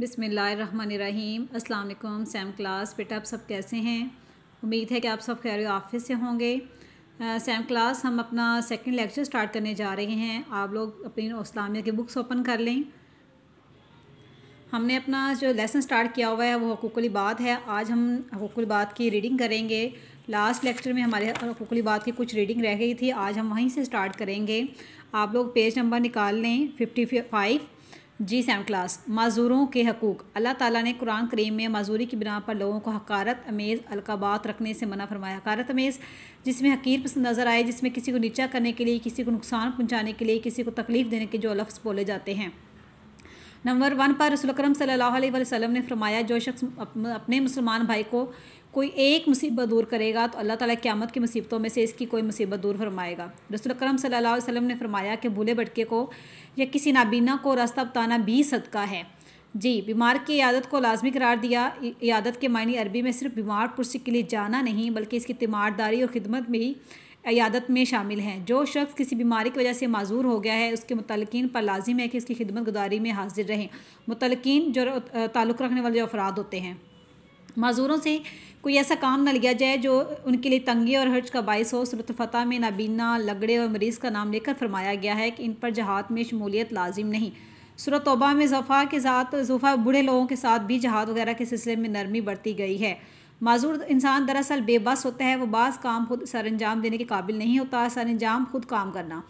बिसमीम अल्लाम Sam class बेटा आप सब कैसे हैं उम्मीद है कि आप सब खैर ऑफिस से होंगे सैम क्लास हम अपना सेकंड लेक्चर स्टार्ट करने जा रहे हैं आप लोग अपनी इस्लामिया की बुक्स ओपन कर लें हमने अपना जो लेसन स्टार्ट किया हुआ है वो बात है आज हम बात की रीडिंग करेंगे लास्ट लेक्चर में हमारे बात की कुछ रीडिंग रह गई थी आज हम वहीं से स्टार्ट करेंगे आप लोग पेज नंबर निकाल लें फिफ्टी फाइव जी सेवन क्लास माजूरों के हकूक़ अल्लाह ताला ने कुरान करीम में मज़ूरी की बिना पर लोगों को हकारत अमेज़ अलकाबात रखने से मना फरमाया हकारत अमेज़ जिसमें हकीर पसंद नज़र आए जिसमें किसी को नीचा करने के लिए किसी को नुकसान पहुँचाने के लिए किसी को तकलीफ़ देने के जो लफ्ज़ बोले जाते हैं नंबर वन पर रसुलकरम सल्ला सल्लल्लाहु ने फरमाया जो शख्स अपने मुसलमान भाई को कोई एक मुसीबत दूर करेगा तो अल्लाह ताला क़यामत की मुसीबतों में से इसकी कोई मुसीबत दूर फरमाएगा रसूल अकरम सल्लल्लाहु अलैहि वसल्लम ने फरमाया कि भूले भटके को या किसी नाबीना को रास्ता बताना भी सदका है जी बीमार की यादत को लाजमी करार दिया इयादत के मायने अरबी में सिर्फ बीमार पुरसी के लिए जाना नहीं बल्कि इसकी तीमारदारी और ख़िदमत में ही यादत में शामिल हैं जो शख्स किसी बीमारी की वजह से माजूर हो गया है उसके मुतलकिन पर लाजिम है कि उसकी खिदमत गुजारी में हाजिर रहें मुतलकिन जो ताल्लुक़ रखने वाले जो अफराद होते हैं माजूरों से कोई ऐसा काम ना लिया जाए जो उनके लिए तंगी और हर्ज का बायस हो सूरत में नाबीना लगड़े और मरीज़ का नाम लेकर फरमाया गया है कि इन पर जहाद में शमूलियत लाजिम नहीं सूरत तोबा में जफ़ा के साथ जफ़ा बूढ़े लोगों के साथ भी जहाद वगैरह के सिलसिले में नरमी बढ़ती गई है माजूर इंसान दरअसल बेबस होता है वह बाज़ काम खुद सर अंजाम देने के काबिल नहीं होता सर अंजाम खुद काम करना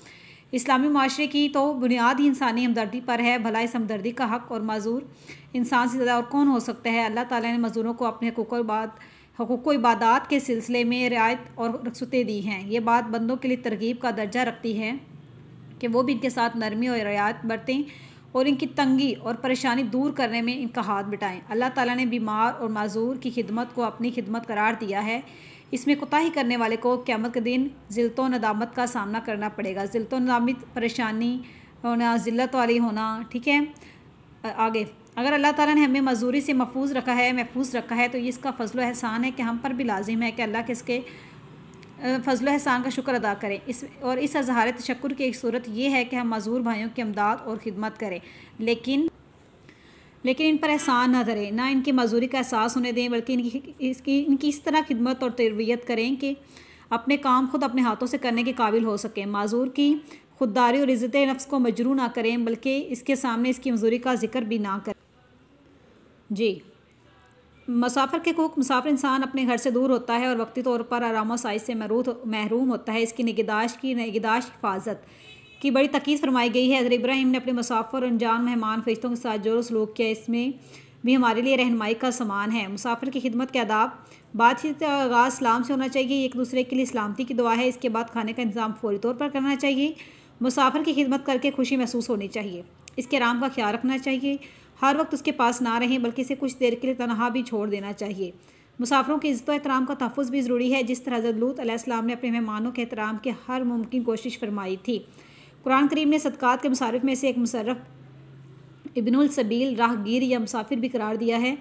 इस्लामी माशरे की तो बुनियाद ही इंसानी हमदर्दी पर है भला इस हमदर्दी का हक और मज़ूर इंसान से ज़्यादा और कौन हो सकता है अल्लाह ताला ने मज़ूरों को अपने हकूक और बात हकूक़ इबादात के सिलसिले में रियायत और रखसतें दी हैं ये बात बंदों के लिए तरगीब का दर्जा रखती है कि वो भी इनके साथ नरमी और रियायत बरतें और इनकी तंगी और परेशानी दूर करने में इनका हाथ बिटाएँ अल्लाह ताला ने बीमार और माजूर की खिदमत को अपनी खिदमत करार दिया है इसमें कोताही करने वाले को क्यामत के दिन जिलत नदामत का सामना करना पड़ेगा जिलत नदामत परेशानी होना जिल्लत वाली होना ठीक है आगे अगर अल्लाह ताला ने हमें मजदूरी से महफूज रखा है महफूज रखा है तो ये इसका फ़जल एहसान है कि हम पर भी लाजिम है कि अल्लाह के इसके फ़जल एहसान का शुक्र अदा करें इस और इस अजहार तशक्र की एक सूरत यह है कि हम मजूर भाइयों की अमदाद और ख़िदमत करें लेकिन लेकिन इन पर एहसान ना करें ना इनकी मजदूरी का एहसास होने दें बल्कि इनकी इसकी इनकी इस तरह खिदमत और तरबियत करें कि अपने काम खुद अपने हाथों से करने के काबिल हो सकें माजूर की खुददारी और इज़्ज़त नफ्स को मजरू ना करें बल्कि इसके सामने इसकी मंजूरी का जिक्र भी ना करें जी मुसाफर के हकूक मुसाफिर इंसान अपने घर से दूर होता है और वक्ती तौर पर आराम साइज से महरूम होता है इसकी निगदाश की निगदाश हिफाजत की बड़ी तकीज़ फरमाई गई है हजर इब्राहिम ने अपने मुसाफर अनजान मेहमान फरिश्तों के साथ जो सलूक किया इसमें भी हमारे लिए रहनमाई का सामान है मुसाफिर की खिदमत के आदाब बातचीत का आगाज़ सलाम से होना चाहिए एक दूसरे के लिए सलामती की दुआ है इसके बाद खाने का इंतज़ाम फौरी तौर पर करना चाहिए मुसाफिर की खिदमत करके खुशी महसूस होनी चाहिए इसके आराम का ख्याल रखना चाहिए हर वक्त उसके पास ना रहें बल्कि इसे कुछ देर के लिए तनहा भी छोड़ देना चाहिए मुसाफरों के इज़्ज़त एहतराम का तहफ़ भी ज़रूरी है जिस तरह हज़रत लूत ने अपने मेहमानों के एहतराम के हर मुमकिन कोशिश फरमाई थी कुरान करीम ने सदक़ात के मुसारफ में से एक मुशरफ इबनुल सबील राहगीर या मुसाफिर भी करार दिया है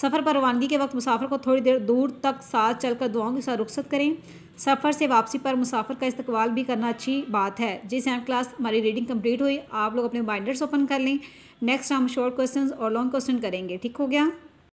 सफ़र पर रवानगी के वक्त मुसाफिर को थोड़ी देर दूर तक साथ चलकर दुआओं के साथ रुखसत करें सफ़र से वापसी पर मुसाफिर का इस्तकबाल भी करना अच्छी बात है जिस एम क्लास हमारी रीडिंग कंप्लीट हुई आप लोग अपने बाइंडर्स ओपन कर लें नेक्स्ट हम शॉर्ट क्वेश्चन और लॉन्ग क्वेश्चन करेंगे ठीक हो गया